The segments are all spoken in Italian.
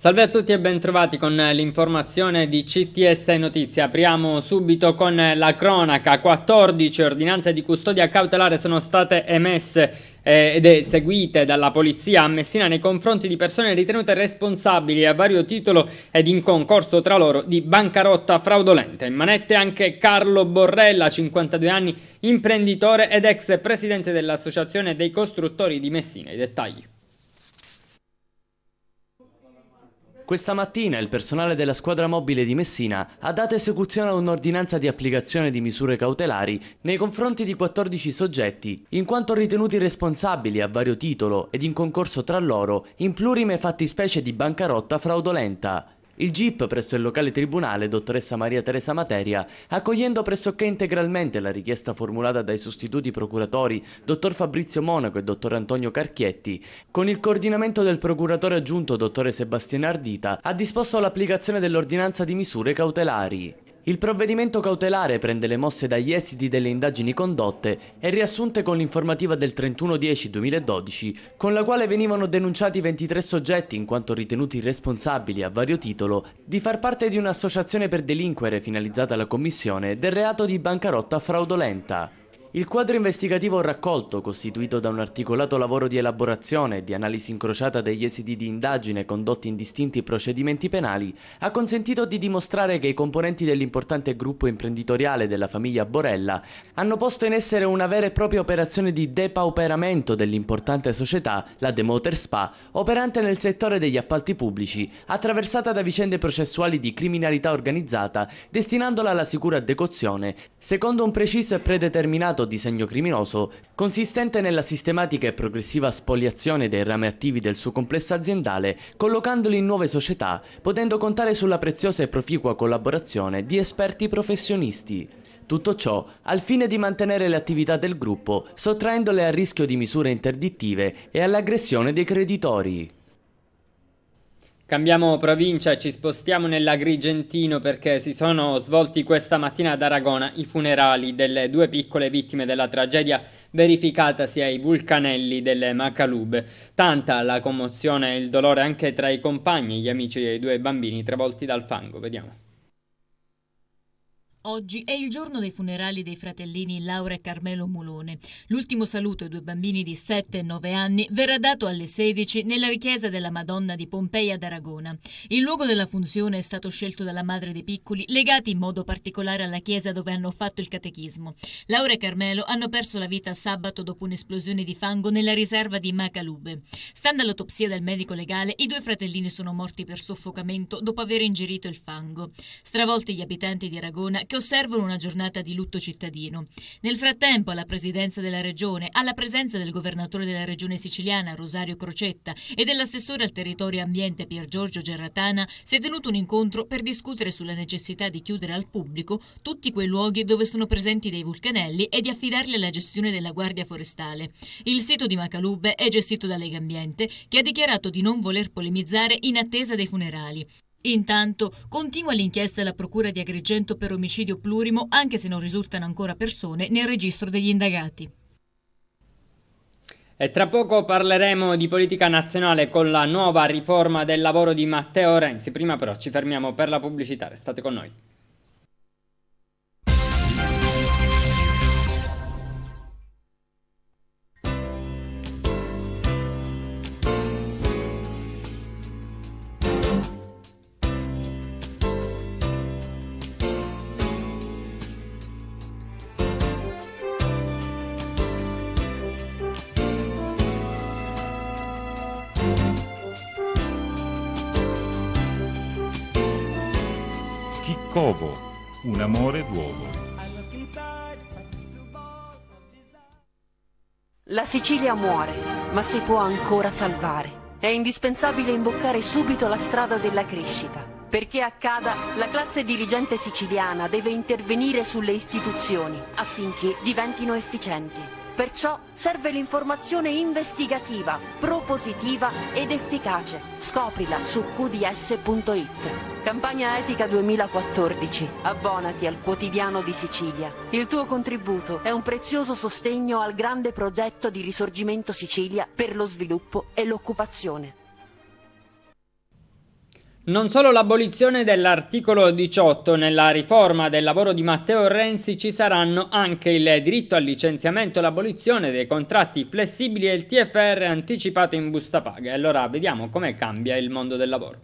Salve a tutti e bentrovati con l'informazione di CTS Notizie. Apriamo subito con la cronaca. 14 ordinanze di custodia cautelare sono state emesse eh, ed eseguite dalla polizia a Messina nei confronti di persone ritenute responsabili a vario titolo ed in concorso tra loro di bancarotta fraudolenta. In manette anche Carlo Borrella, 52 anni, imprenditore ed ex presidente dell'Associazione dei costruttori di Messina. I dettagli. Questa mattina il personale della squadra mobile di Messina ha dato esecuzione a un'ordinanza di applicazione di misure cautelari nei confronti di 14 soggetti, in quanto ritenuti responsabili a vario titolo ed in concorso tra loro in plurime fattispecie di bancarotta fraudolenta. Il GIP presso il locale tribunale, dottoressa Maria Teresa Materia, accogliendo pressoché integralmente la richiesta formulata dai sostituti procuratori, dottor Fabrizio Monaco e dottor Antonio Carchietti, con il coordinamento del procuratore aggiunto, dottore Sebastiano Ardita, ha disposto l'applicazione dell'ordinanza di misure cautelari. Il provvedimento cautelare prende le mosse dagli esiti delle indagini condotte e riassunte con l'informativa del 31-10-2012, con la quale venivano denunciati 23 soggetti in quanto ritenuti responsabili a vario titolo di far parte di un'associazione per delinquere finalizzata alla commissione del reato di bancarotta fraudolenta. Il quadro investigativo raccolto, costituito da un articolato lavoro di elaborazione e di analisi incrociata degli esiti di indagine condotti in distinti procedimenti penali, ha consentito di dimostrare che i componenti dell'importante gruppo imprenditoriale della famiglia Borella hanno posto in essere una vera e propria operazione di depauperamento dell'importante società, la Demoter Spa, operante nel settore degli appalti pubblici, attraversata da vicende processuali di criminalità organizzata, destinandola alla sicura decozione, secondo un preciso e predeterminato denominato disegno criminoso, consistente nella sistematica e progressiva spoliazione dei rami attivi del suo complesso aziendale, collocandoli in nuove società, potendo contare sulla preziosa e proficua collaborazione di esperti professionisti. Tutto ciò al fine di mantenere le attività del gruppo, sottraendole al rischio di misure interdittive e all'aggressione dei creditori. Cambiamo provincia e ci spostiamo nell'Agrigentino perché si sono svolti questa mattina ad Aragona i funerali delle due piccole vittime della tragedia verificatasi ai vulcanelli delle Macalube. Tanta la commozione e il dolore anche tra i compagni e gli amici dei due bambini travolti dal fango. Vediamo. Oggi è il giorno dei funerali dei fratellini Laura e Carmelo Mulone. L'ultimo saluto ai due bambini di 7 e 9 anni verrà dato alle 16 nella chiesa della Madonna di Pompeia d'Aragona. Il luogo della funzione è stato scelto dalla madre dei piccoli, legati in modo particolare alla chiesa dove hanno fatto il catechismo. Laura e Carmelo hanno perso la vita sabato dopo un'esplosione di fango nella riserva di Macalube. Stando all'autopsia del medico legale, i due fratellini sono morti per soffocamento dopo aver ingerito il fango. Stravolti gli abitanti di Aragona che osservano una giornata di lutto cittadino. Nel frattempo alla presidenza della regione, alla presenza del governatore della regione siciliana Rosario Crocetta e dell'assessore al territorio e ambiente Pier Giorgio Gerratana si è tenuto un incontro per discutere sulla necessità di chiudere al pubblico tutti quei luoghi dove sono presenti dei vulcanelli e di affidarli alla gestione della Guardia Forestale. Il sito di Macalubbe è gestito da Lega Ambiente che ha dichiarato di non voler polemizzare in attesa dei funerali. Intanto continua l'inchiesta alla Procura di Agrigento per omicidio plurimo anche se non risultano ancora persone nel registro degli indagati. E tra poco parleremo di politica nazionale con la nuova riforma del lavoro di Matteo Renzi. Prima però ci fermiamo per la pubblicità, restate con noi. Covo, un amore d'uovo. La Sicilia muore, ma si può ancora salvare. È indispensabile imboccare subito la strada della crescita. Perché accada, la classe dirigente siciliana deve intervenire sulle istituzioni affinché diventino efficienti. Perciò serve l'informazione investigativa, propositiva ed efficace. Scoprila su qds.it. Campagna Etica 2014. Abbonati al quotidiano di Sicilia. Il tuo contributo è un prezioso sostegno al grande progetto di risorgimento Sicilia per lo sviluppo e l'occupazione. Non solo l'abolizione dell'articolo 18 nella riforma del lavoro di Matteo Renzi ci saranno anche il diritto al licenziamento e l'abolizione dei contratti flessibili e il TFR anticipato in busta paga. Allora vediamo come cambia il mondo del lavoro.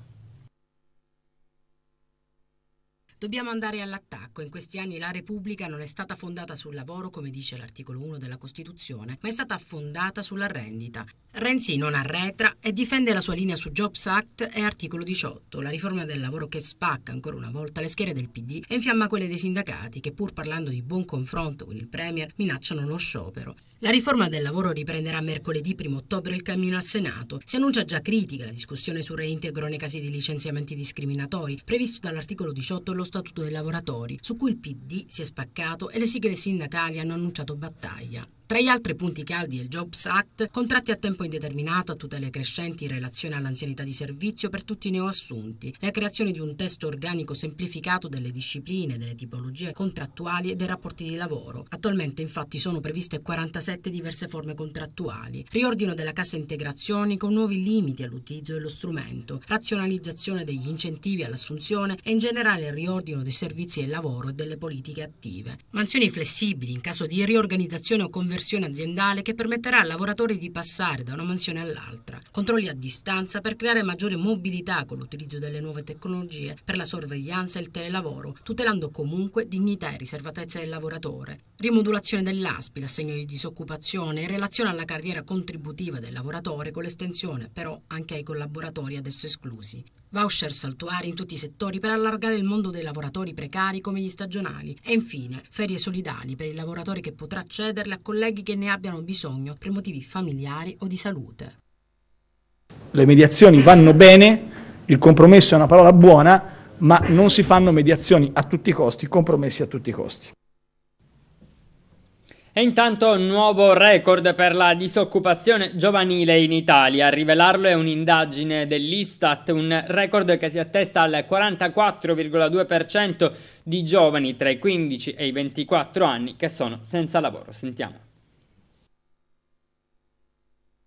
Dobbiamo andare all'attacco. In questi anni la Repubblica non è stata fondata sul lavoro, come dice l'articolo 1 della Costituzione, ma è stata fondata sulla rendita. Renzi non arretra e difende la sua linea su Jobs Act e articolo 18, la riforma del lavoro che spacca ancora una volta le schiere del PD e infiamma quelle dei sindacati che pur parlando di buon confronto con il Premier minacciano lo sciopero. La riforma del lavoro riprenderà mercoledì 1 ottobre il cammino al Senato. Si annuncia già critica la discussione sul reintegro nei casi di licenziamenti discriminatori previsto dall'articolo 18 dello Statuto dei lavoratori, su cui il PD si è spaccato e le sigle sindacali hanno annunciato battaglia. Tra gli altri punti caldi del Jobs Act, contratti a tempo indeterminato a tutele crescenti in relazione all'anzianità di servizio per tutti i neoassunti, la creazione di un testo organico semplificato delle discipline, delle tipologie contrattuali e dei rapporti di lavoro. Attualmente infatti sono previste 47 diverse forme contrattuali, riordino della cassa integrazioni con nuovi limiti all'utilizzo dello strumento, razionalizzazione degli incentivi all'assunzione e in generale il riordino dei servizi del lavoro e delle politiche attive. Mansioni flessibili in caso di riorganizzazione o conversione riconversione aziendale che permetterà al lavoratore di passare da una mansione all'altra, controlli a distanza per creare maggiore mobilità con l'utilizzo delle nuove tecnologie per la sorveglianza e il telelavoro, tutelando comunque dignità e riservatezza del lavoratore, rimodulazione dell'ASPI, l'assegno di disoccupazione in relazione alla carriera contributiva del lavoratore con l'estensione però anche ai collaboratori adesso esclusi, voucher saltuari in tutti i settori per allargare il mondo dei lavoratori precari come gli stagionali e infine ferie solidali per il lavoratore che potrà accederle a colleghi colleghi che ne abbiano bisogno per motivi familiari o di salute. Le mediazioni vanno bene, il compromesso è una parola buona, ma non si fanno mediazioni a tutti i costi, compromessi a tutti i costi. E intanto nuovo record per la disoccupazione giovanile in Italia. A rivelarlo è un'indagine dell'Istat, un record che si attesta al 44,2% di giovani tra i 15 e i 24 anni che sono senza lavoro. Sentiamo.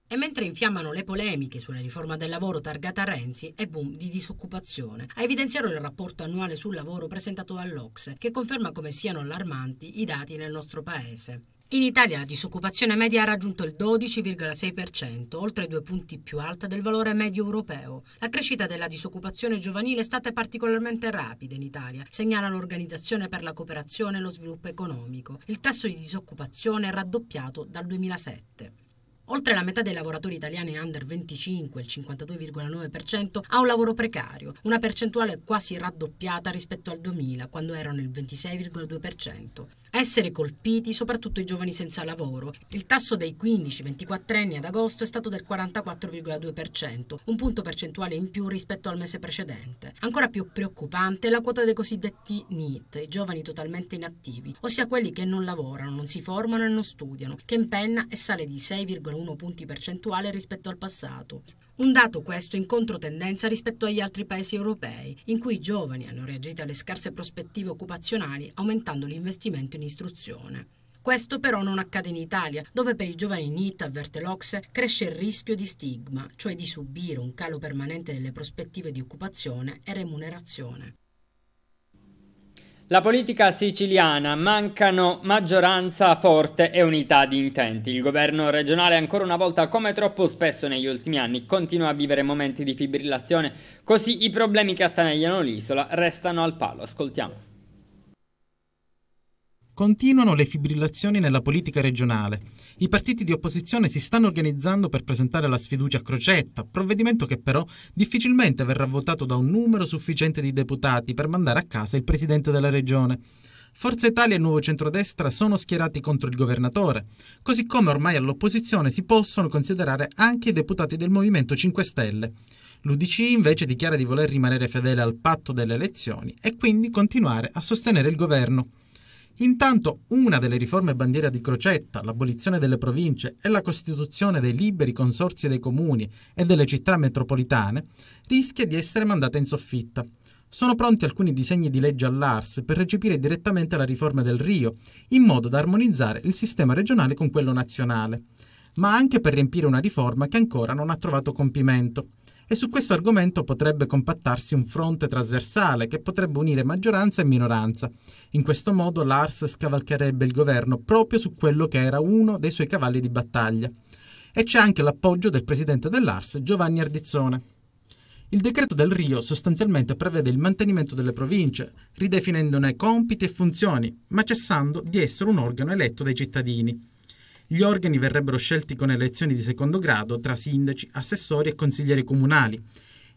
E mentre infiammano le polemiche sulla riforma del lavoro targata Renzi è boom di disoccupazione, a evidenziare il rapporto annuale sul lavoro presentato dall'Ocse, che conferma come siano allarmanti i dati nel nostro paese. In Italia la disoccupazione media ha raggiunto il 12,6%, oltre due punti più alta del valore medio europeo. La crescita della disoccupazione giovanile è stata particolarmente rapida in Italia, segnala l'Organizzazione per la cooperazione e lo sviluppo economico. Il tasso di disoccupazione è raddoppiato dal 2007. Oltre la metà dei lavoratori italiani under 25, il 52,9%, ha un lavoro precario, una percentuale quasi raddoppiata rispetto al 2000, quando erano il 26,2% essere colpiti soprattutto i giovani senza lavoro. Il tasso dei 15-24 anni ad agosto è stato del 44,2%, un punto percentuale in più rispetto al mese precedente. Ancora più preoccupante è la quota dei cosiddetti NEET, i giovani totalmente inattivi, ossia quelli che non lavorano, non si formano e non studiano, che impenna e sale di 6,1 punti percentuale rispetto al passato. Un dato questo in controtendenza rispetto agli altri paesi europei, in cui i giovani hanno reagito alle scarse prospettive occupazionali aumentando l'investimento in istruzione. Questo però non accade in Italia, dove per i giovani NIT, avverte l'Ocse, cresce il rischio di stigma, cioè di subire un calo permanente delle prospettive di occupazione e remunerazione. La politica siciliana mancano maggioranza forte e unità di intenti. Il governo regionale ancora una volta, come troppo spesso negli ultimi anni, continua a vivere momenti di fibrillazione, così i problemi che attanagliano l'isola restano al palo. Ascoltiamo. Continuano le fibrillazioni nella politica regionale. I partiti di opposizione si stanno organizzando per presentare la sfiducia a crocetta, provvedimento che però difficilmente verrà votato da un numero sufficiente di deputati per mandare a casa il presidente della regione. Forza Italia e Nuovo Centrodestra sono schierati contro il governatore, così come ormai all'opposizione si possono considerare anche i deputati del Movimento 5 Stelle. L'UDC invece dichiara di voler rimanere fedele al patto delle elezioni e quindi continuare a sostenere il governo. Intanto una delle riforme bandiera di Crocetta, l'abolizione delle province e la costituzione dei liberi consorzi dei comuni e delle città metropolitane, rischia di essere mandata in soffitta. Sono pronti alcuni disegni di legge all'ARS per recepire direttamente la riforma del Rio, in modo da armonizzare il sistema regionale con quello nazionale, ma anche per riempire una riforma che ancora non ha trovato compimento e su questo argomento potrebbe compattarsi un fronte trasversale che potrebbe unire maggioranza e minoranza. In questo modo Lars scavalcherebbe il governo proprio su quello che era uno dei suoi cavalli di battaglia. E c'è anche l'appoggio del presidente dell'Ars, Giovanni Ardizzone. Il decreto del Rio sostanzialmente prevede il mantenimento delle province, ridefinendone compiti e funzioni, ma cessando di essere un organo eletto dai cittadini. Gli organi verrebbero scelti con elezioni di secondo grado tra sindaci, assessori e consiglieri comunali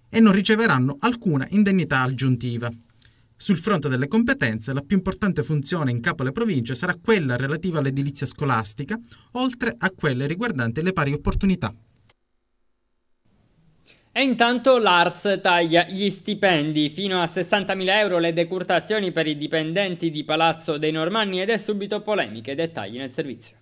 e non riceveranno alcuna indennità aggiuntiva. Sul fronte delle competenze, la più importante funzione in capo alle province sarà quella relativa all'edilizia scolastica, oltre a quelle riguardanti le pari opportunità. E intanto l'ARS taglia gli stipendi, fino a 60.000 euro le decurtazioni per i dipendenti di Palazzo dei Normanni ed è subito polemiche, dettagli nel servizio.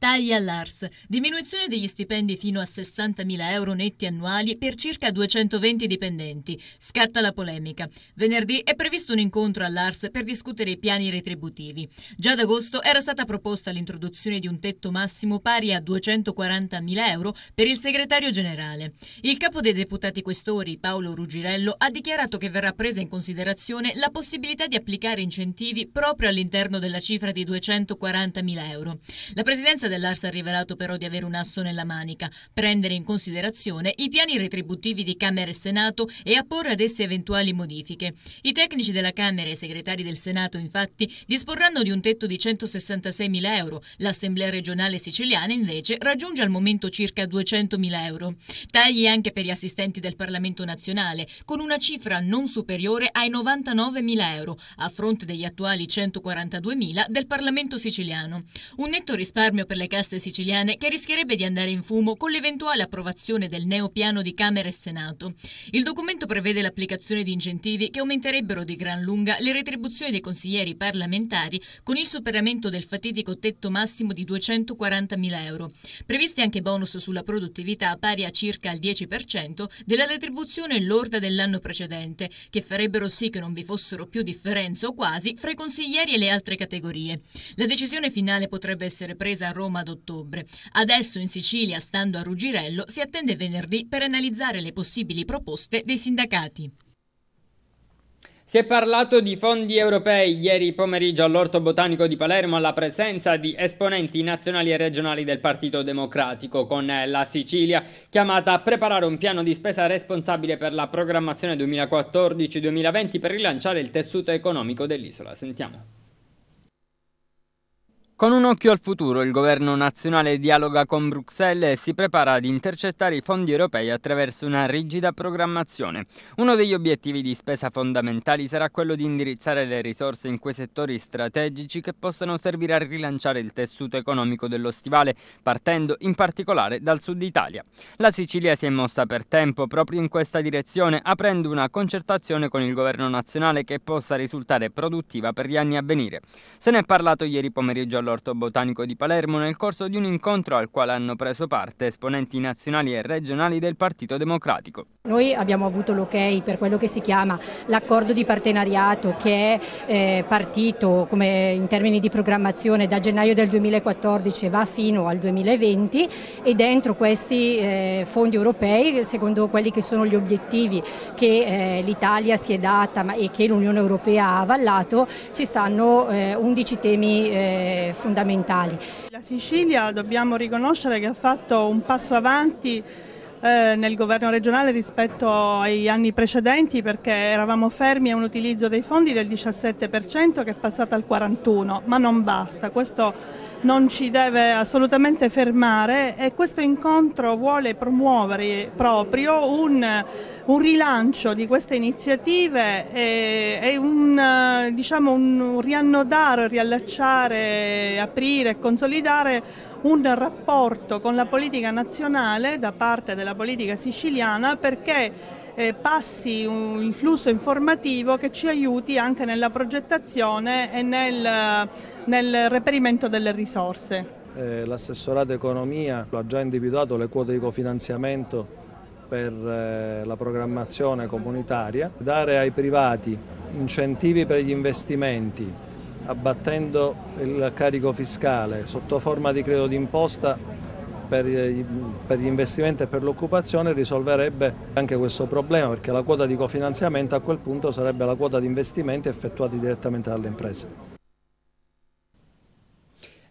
Tagli all'ARS, diminuzione degli stipendi fino a 60.000 euro netti annuali per circa 220 dipendenti. Scatta la polemica. Venerdì è previsto un incontro all'ARS per discutere i piani retributivi. Già ad agosto era stata proposta l'introduzione di un tetto massimo pari a 240.000 euro per il segretario generale. Il capo dei deputati questori, Paolo Ruggirello, ha dichiarato che verrà presa in considerazione la possibilità di applicare incentivi proprio all'interno della cifra di 240.000 euro. La presidenza dell'Ars ha rivelato però di avere un asso nella manica, prendere in considerazione i piani retributivi di Camera e Senato e apporre ad essi eventuali modifiche. I tecnici della Camera e i segretari del Senato infatti disporranno di un tetto di 166.000 euro, l'Assemblea regionale siciliana invece raggiunge al momento circa 200.000 euro. Tagli anche per gli assistenti del Parlamento nazionale, con una cifra non superiore ai 99.000 euro, a fronte degli attuali 142.000 del Parlamento siciliano. Un netto risparmio per le casse siciliane che rischierebbe di andare in fumo con l'eventuale approvazione del neopiano di Camera e Senato. Il documento prevede l'applicazione di incentivi che aumenterebbero di gran lunga le retribuzioni dei consiglieri parlamentari con il superamento del fatidico tetto massimo di 240.000 euro. Previsti anche bonus sulla produttività pari a circa il 10% della retribuzione lorda dell'anno precedente, che farebbero sì che non vi fossero più differenze o quasi fra i consiglieri e le altre categorie. La decisione finale potrebbe essere presa a Roma Roma ad ottobre. Adesso in Sicilia, stando a Ruggirello, si attende venerdì per analizzare le possibili proposte dei sindacati. Si è parlato di fondi europei ieri pomeriggio all'Orto Botanico di Palermo alla presenza di esponenti nazionali e regionali del Partito Democratico con la Sicilia chiamata a preparare un piano di spesa responsabile per la programmazione 2014-2020 per rilanciare il tessuto economico dell'isola. Sentiamo. Con un occhio al futuro, il governo nazionale dialoga con Bruxelles e si prepara ad intercettare i fondi europei attraverso una rigida programmazione. Uno degli obiettivi di spesa fondamentali sarà quello di indirizzare le risorse in quei settori strategici che possano servire a rilanciare il tessuto economico dello stivale, partendo in particolare dal sud Italia. La Sicilia si è mossa per tempo proprio in questa direzione, aprendo una concertazione con il governo nazionale che possa risultare produttiva per gli anni a venire. Se ne è parlato ieri pomeriggio allo all'Orto Botanico di Palermo nel corso di un incontro al quale hanno preso parte esponenti nazionali e regionali del Partito Democratico. Noi abbiamo avuto l'ok per quello che si chiama l'accordo di partenariato che è eh, partito come in termini di programmazione da gennaio del 2014 e va fino al 2020 e dentro questi eh, fondi europei, secondo quelli che sono gli obiettivi che eh, l'Italia si è data e che l'Unione Europea ha avallato, ci stanno 11 temi fondamentali. La Sicilia dobbiamo riconoscere che ha fatto un passo avanti eh, nel governo regionale rispetto agli anni precedenti perché eravamo fermi a un utilizzo dei fondi del 17% che è passato al 41%, ma non basta. Questo non ci deve assolutamente fermare e questo incontro vuole promuovere proprio un, un rilancio di queste iniziative e, e un, eh, diciamo un riannodare, riallacciare, aprire e consolidare un rapporto con la politica nazionale da parte della politica siciliana perché eh, passi il flusso informativo che ci aiuti anche nella progettazione e nel, nel reperimento delle risorse. Eh, L'assessorato economia ha già individuato le quote di cofinanziamento per eh, la programmazione comunitaria, dare ai privati incentivi per gli investimenti abbattendo il carico fiscale sotto forma di credito d'imposta per, gli investimenti e per l'occupazione risolverebbe anche questo problema perché la quota di cofinanziamento a quel punto sarebbe la quota di investimenti effettuati direttamente dalle imprese.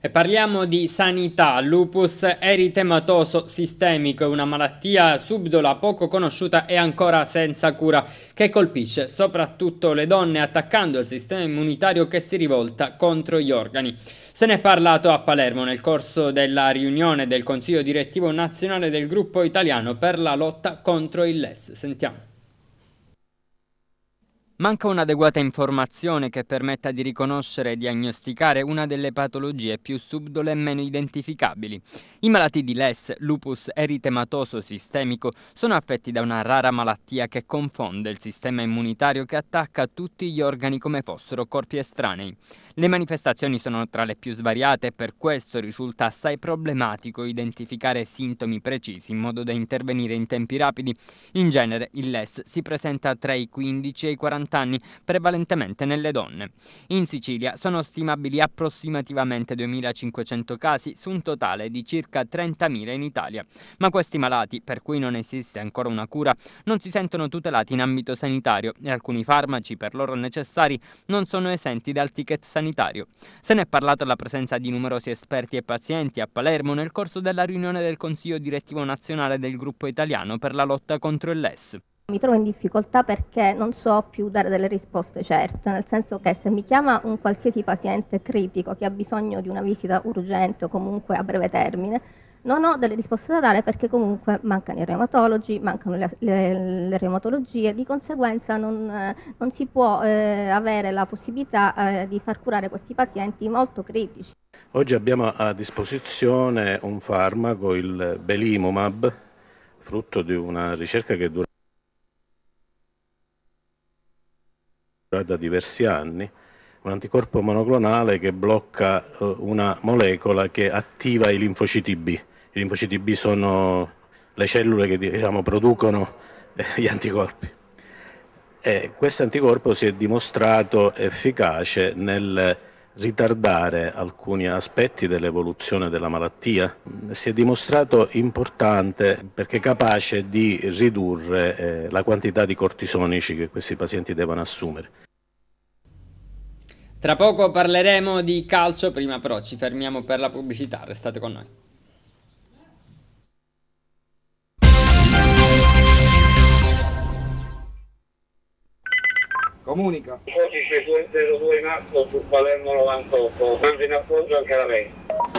E parliamo di sanità. Lupus eritematoso sistemico è una malattia subdola poco conosciuta e ancora senza cura che colpisce soprattutto le donne attaccando il sistema immunitario che si rivolta contro gli organi. Se ne è parlato a Palermo nel corso della riunione del Consiglio Direttivo Nazionale del Gruppo Italiano per la lotta contro il LES. Sentiamo. Manca un'adeguata informazione che permetta di riconoscere e diagnosticare una delle patologie più subdole e meno identificabili. I malati di LES, lupus eritematoso sistemico, sono affetti da una rara malattia che confonde il sistema immunitario che attacca tutti gli organi come fossero corpi estranei. Le manifestazioni sono tra le più svariate e per questo risulta assai problematico identificare sintomi precisi in modo da intervenire in tempi rapidi. In genere il LES si presenta tra i 15 e i 40 anni, prevalentemente nelle donne. In Sicilia sono stimabili approssimativamente 2.500 casi su un totale di circa 30.000 in Italia, ma questi malati, per cui non esiste ancora una cura, non si sentono tutelati in ambito sanitario e alcuni farmaci per loro necessari non sono esenti dal ticket sanitario sanitario. Se ne è parlato alla presenza di numerosi esperti e pazienti a Palermo nel corso della riunione del Consiglio direttivo nazionale del gruppo italiano per la lotta contro il LES. Mi trovo in difficoltà perché non so più dare delle risposte certe, nel senso che se mi chiama un qualsiasi paziente critico che ha bisogno di una visita urgente o comunque a breve termine, non ho delle risposte da dare perché comunque mancano i reumatologi, mancano le, le, le reumatologie, di conseguenza non, eh, non si può eh, avere la possibilità eh, di far curare questi pazienti molto critici. Oggi abbiamo a disposizione un farmaco, il Belimumab, frutto di una ricerca che dura da diversi anni, un anticorpo monoclonale che blocca eh, una molecola che attiva i linfociti B. I linfociti B sono le cellule che diciamo, producono eh, gli anticorpi. E questo anticorpo si è dimostrato efficace nel ritardare alcuni aspetti dell'evoluzione della malattia. Si è dimostrato importante perché capace di ridurre eh, la quantità di cortisonici che questi pazienti devono assumere. Tra poco parleremo di calcio, prima però ci fermiamo per la pubblicità, restate con noi. Comunica. Oggi frequente in atto su Palermo 98, mando in appoggio anche la Vespa.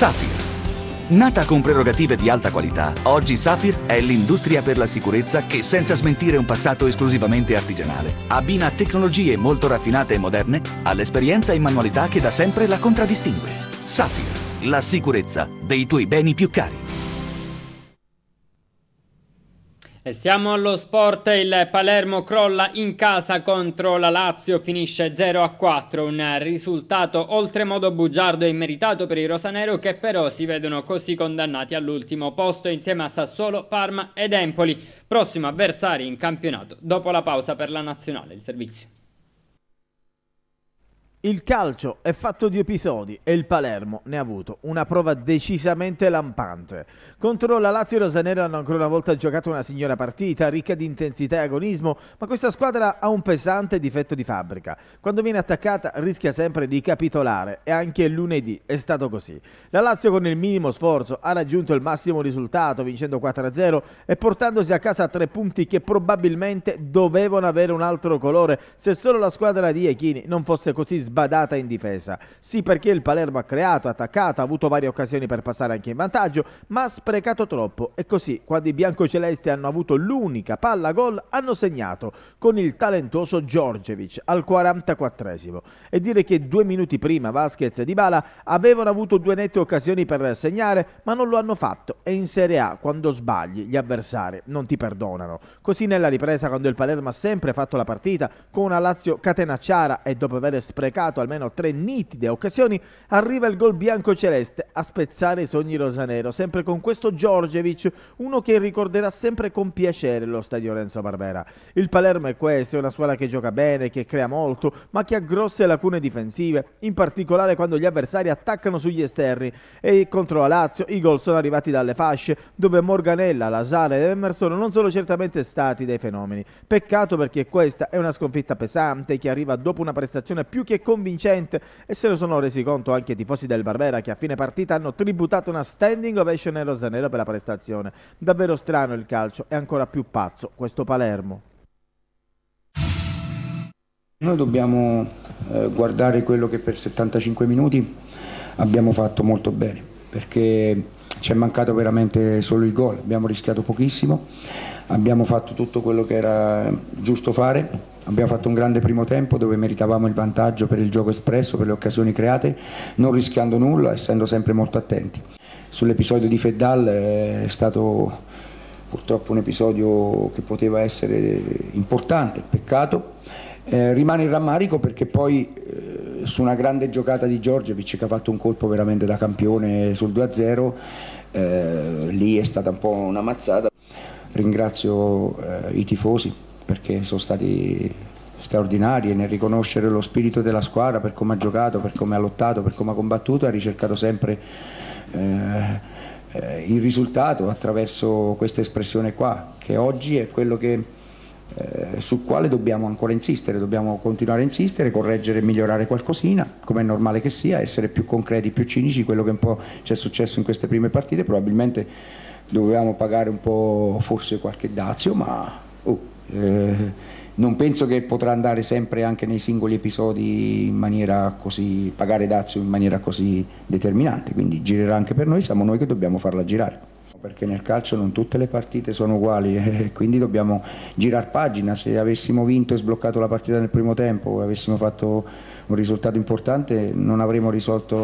Safir. Nata con prerogative di alta qualità, oggi Safir è l'industria per la sicurezza che, senza smentire un passato esclusivamente artigianale, abbina tecnologie molto raffinate e moderne all'esperienza e manualità che da sempre la contraddistingue. Safir, la sicurezza dei tuoi beni più cari. E siamo allo sport, il Palermo crolla in casa contro la Lazio, finisce 0 a 4, un risultato oltremodo bugiardo e meritato per i rosanero che però si vedono così condannati all'ultimo posto insieme a Sassuolo, Parma ed Empoli, prossimo avversario in campionato dopo la pausa per la nazionale, il servizio. Il calcio è fatto di episodi e il Palermo ne ha avuto una prova decisamente lampante. Contro la Lazio i rosanero hanno ancora una volta giocato una signora partita, ricca di intensità e agonismo, ma questa squadra ha un pesante difetto di fabbrica. Quando viene attaccata rischia sempre di capitolare e anche lunedì è stato così. La Lazio con il minimo sforzo ha raggiunto il massimo risultato vincendo 4-0 e portandosi a casa tre punti che probabilmente dovevano avere un altro colore se solo la squadra di Echini non fosse così sbagliata sbadata in difesa. Sì perché il Palermo ha creato, attaccato, ha avuto varie occasioni per passare anche in vantaggio, ma ha sprecato troppo e così quando i biancocelesti hanno avuto l'unica palla gol hanno segnato con il talentuoso Giorgevic al 44esimo. E dire che due minuti prima Vasquez e Dybala avevano avuto due nette occasioni per segnare ma non lo hanno fatto e in Serie A quando sbagli gli avversari non ti perdonano. Così nella ripresa quando il Palermo ha sempre fatto la partita con una Lazio catenacciara e dopo aver sprecato sprecato almeno tre nitide occasioni, arriva il gol bianco-celeste a spezzare i sogni rosanero, sempre con questo Giorgevic, uno che ricorderà sempre con piacere lo stadio Renzo Barbera. Il Palermo è questo, è una squadra che gioca bene, che crea molto, ma che ha grosse lacune difensive, in particolare quando gli avversari attaccano sugli esterni e contro la Lazio i gol sono arrivati dalle fasce, dove Morganella, Lasale ed Emerson non sono certamente stati dei fenomeni. Peccato perché questa è una sconfitta pesante che arriva dopo una prestazione più che corretta convincente e se lo sono resi conto anche i tifosi del Barbera che a fine partita hanno tributato una standing ovation ai rosanero per la prestazione. Davvero strano il calcio e ancora più pazzo questo Palermo. Noi dobbiamo eh, guardare quello che per 75 minuti abbiamo fatto molto bene, perché ci è mancato veramente solo il gol, abbiamo rischiato pochissimo, abbiamo fatto tutto quello che era giusto fare, Abbiamo fatto un grande primo tempo dove meritavamo il vantaggio per il gioco espresso, per le occasioni create, non rischiando nulla, essendo sempre molto attenti. Sull'episodio di Feddal eh, è stato purtroppo un episodio che poteva essere importante, peccato. Eh, rimane il rammarico perché poi eh, su una grande giocata di Giorgevic che ha fatto un colpo veramente da campione sul 2-0, eh, lì è stata un po' una mazzata. Ringrazio eh, i tifosi perché sono stati straordinari e nel riconoscere lo spirito della squadra per come ha giocato, per come ha lottato, per come ha combattuto, ha ricercato sempre eh, eh il risultato attraverso questa espressione qua, che oggi è quello che, eh, sul quale dobbiamo ancora insistere, dobbiamo continuare a insistere, correggere e migliorare qualcosina, come è normale che sia, essere più concreti, più cinici, quello che un po' ci è successo in queste prime partite, probabilmente dovevamo pagare un po' forse qualche dazio, ma... Oh eh, non penso che potrà andare sempre anche nei singoli episodi in maniera così, pagare Dazio in maniera così determinante, quindi girerà anche per noi, siamo noi che dobbiamo farla girare. Perché nel calcio non tutte le partite sono uguali e quindi dobbiamo girare pagina. Se avessimo vinto e sbloccato la partita nel primo tempo e avessimo fatto un risultato importante non avremmo risolto,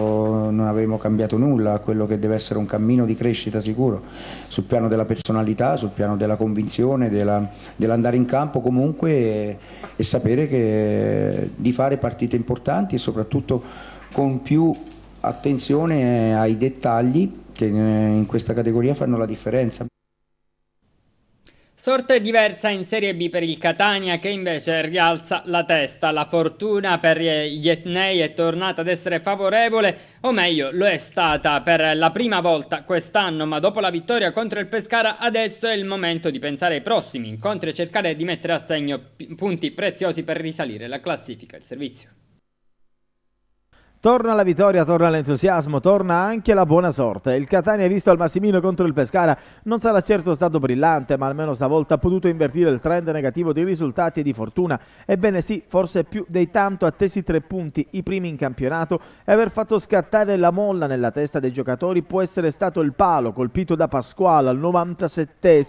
non avremmo cambiato nulla a quello che deve essere un cammino di crescita sicuro sul piano della personalità, sul piano della convinzione, della, dell'andare in campo comunque e, e sapere che, di fare partite importanti e soprattutto con più attenzione ai dettagli che eh, in questa categoria fanno la differenza. Sorte diversa in Serie B per il Catania che invece rialza la testa. La fortuna per gli Etnei è tornata ad essere favorevole, o meglio lo è stata per la prima volta quest'anno, ma dopo la vittoria contro il Pescara adesso è il momento di pensare ai prossimi incontri e cercare di mettere a segno punti preziosi per risalire la classifica. Il servizio. Torna la vittoria, torna l'entusiasmo, torna anche la buona sorte. Il Catania visto al Massimino contro il Pescara non sarà certo stato brillante, ma almeno stavolta ha potuto invertire il trend negativo di risultati e di fortuna. Ebbene sì, forse più dei tanto attesi tre punti, i primi in campionato, e aver fatto scattare la molla nella testa dei giocatori può essere stato il palo colpito da Pasquale al 97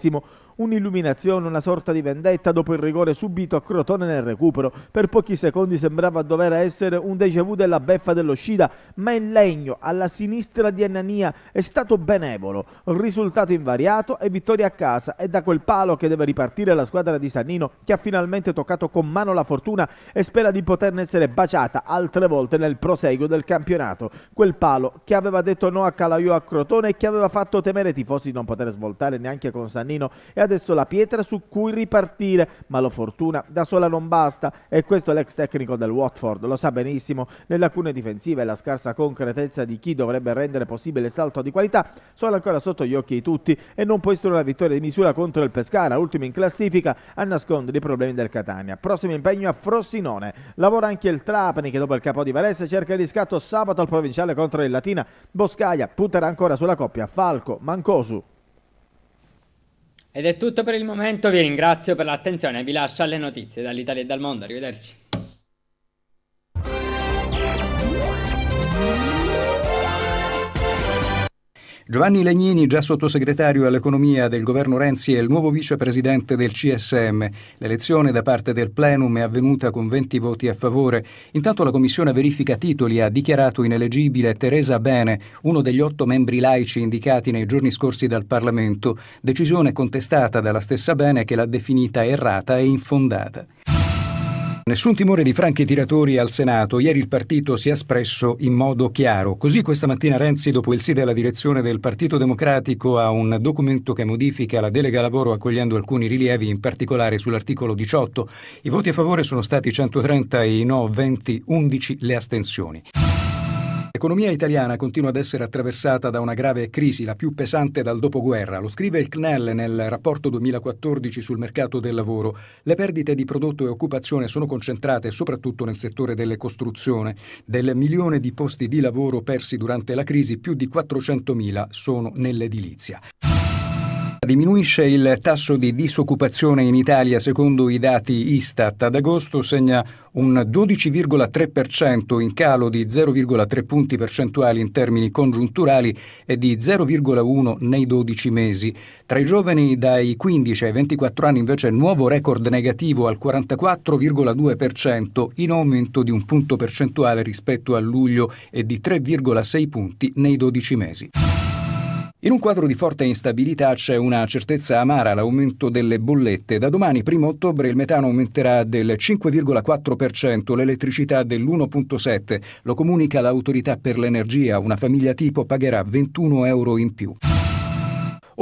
Un'illuminazione, una sorta di vendetta dopo il rigore subito a Crotone nel recupero. Per pochi secondi sembrava dover essere un déjà vu della beffa dell'uscita, ma il legno alla sinistra di Anania è stato benevolo. Risultato invariato e vittoria a casa. È da quel palo che deve ripartire la squadra di Sannino che ha finalmente toccato con mano la fortuna e spera di poterne essere baciata altre volte nel proseguo del campionato. Quel palo che aveva detto no a Calaiò a Crotone e che aveva fatto temere i tifosi di non poter svoltare neanche con Sannino e ha adesso la pietra su cui ripartire, ma la fortuna da sola non basta e questo l'ex tecnico del Watford lo sa benissimo. Le lacune difensive e la scarsa concretezza di chi dovrebbe rendere possibile il salto di qualità sono ancora sotto gli occhi di tutti e non può essere una vittoria di misura contro il Pescara, ultimo in classifica, a nascondere i problemi del Catania. Prossimo impegno a Frossinone. Lavora anche il Trapani che dopo il capo di Varese cerca il riscatto sabato al provinciale contro il Latina. Boscaia punterà ancora sulla coppia Falco Mancosu. Ed è tutto per il momento, vi ringrazio per l'attenzione e vi lascio alle notizie dall'Italia e dal mondo. Arrivederci. Giovanni Legnini, già sottosegretario all'economia del governo Renzi, è il nuovo vicepresidente del CSM. L'elezione da parte del plenum è avvenuta con 20 voti a favore. Intanto la commissione verifica titoli ha dichiarato ineleggibile Teresa Bene, uno degli otto membri laici indicati nei giorni scorsi dal Parlamento, decisione contestata dalla stessa Bene che l'ha definita errata e infondata. Nessun timore di franchi tiratori al Senato, ieri il partito si è espresso in modo chiaro. Così questa mattina Renzi, dopo il sì della direzione del Partito Democratico, ha un documento che modifica la delega lavoro accogliendo alcuni rilievi, in particolare sull'articolo 18. I voti a favore sono stati 130 e i no 20, 11 le astensioni. L'economia italiana continua ad essere attraversata da una grave crisi, la più pesante dal dopoguerra. Lo scrive il CNEL nel rapporto 2014 sul mercato del lavoro. Le perdite di prodotto e occupazione sono concentrate soprattutto nel settore delle costruzioni. Del milione di posti di lavoro persi durante la crisi, più di 400.000 sono nell'edilizia. Diminuisce il tasso di disoccupazione in Italia secondo i dati Istat. Ad agosto segna un 12,3% in calo di 0,3 punti percentuali in termini congiunturali e di 0,1 nei 12 mesi. Tra i giovani dai 15 ai 24 anni invece nuovo record negativo al 44,2% in aumento di un punto percentuale rispetto a luglio e di 3,6 punti nei 12 mesi. In un quadro di forte instabilità c'è una certezza amara, l'aumento delle bollette. Da domani, 1 ottobre, il metano aumenterà del 5,4%, l'elettricità dell'1,7%. Lo comunica l'autorità per l'energia. Una famiglia tipo pagherà 21 euro in più.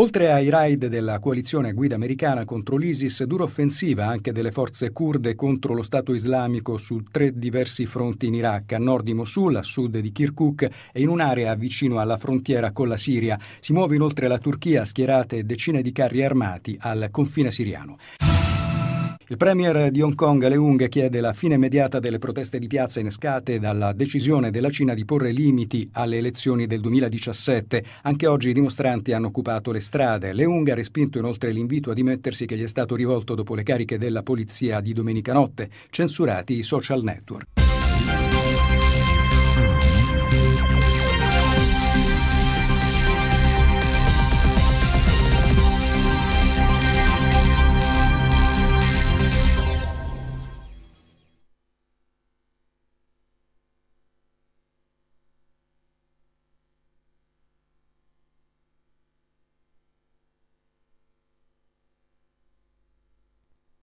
Oltre ai raid della coalizione guida americana contro l'ISIS, dura offensiva anche delle forze kurde contro lo Stato islamico su tre diversi fronti in Iraq, a nord di Mosul, a sud di Kirkuk e in un'area vicino alla frontiera con la Siria. Si muove inoltre la Turchia, schierate decine di carri armati al confine siriano. Il premier di Hong Kong, Leung, chiede la fine immediata delle proteste di piazza innescate dalla decisione della Cina di porre limiti alle elezioni del 2017. Anche oggi i dimostranti hanno occupato le strade. Leung ha respinto inoltre l'invito a dimettersi che gli è stato rivolto dopo le cariche della polizia di domenica notte, censurati i social network.